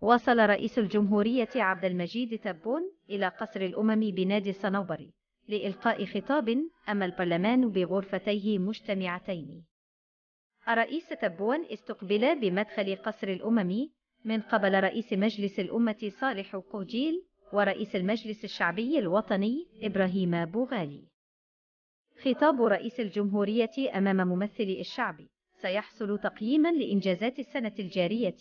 وصل رئيس الجمهورية عبد المجيد تبون إلى قصر الأمم بنادي الصنوبري لإلقاء خطاب أما البرلمان بغرفتيه مجتمعتين الرئيس تبون استقبل بمدخل قصر الأمم من قبل رئيس مجلس الأمة صالح قوجيل ورئيس المجلس الشعبي الوطني إبراهيم بوغالي خطاب رئيس الجمهورية أمام ممثلي الشعب سيحصل تقييما لإنجازات السنة الجارية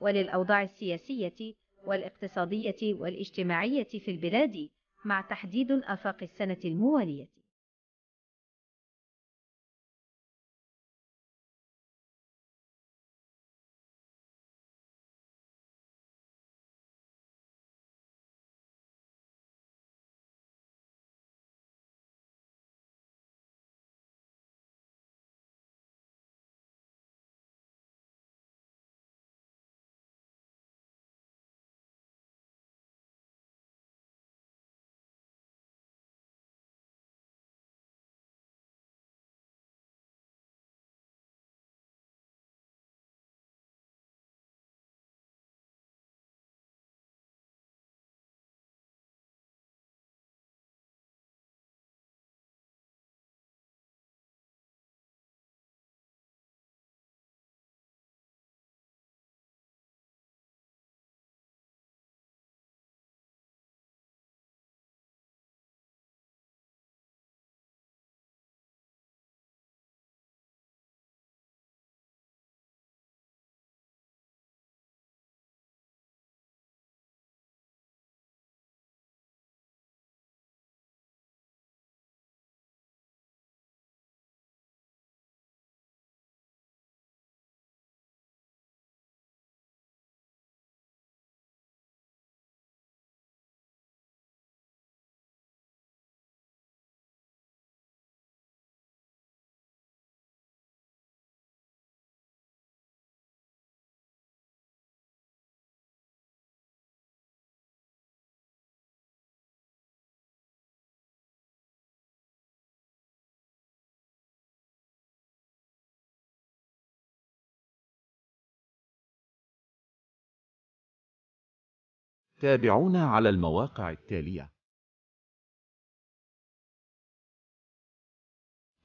وللأوضاع السياسية والاقتصادية والاجتماعية في البلاد مع تحديد آفاق السنة الموالية تابعونا على المواقع التالية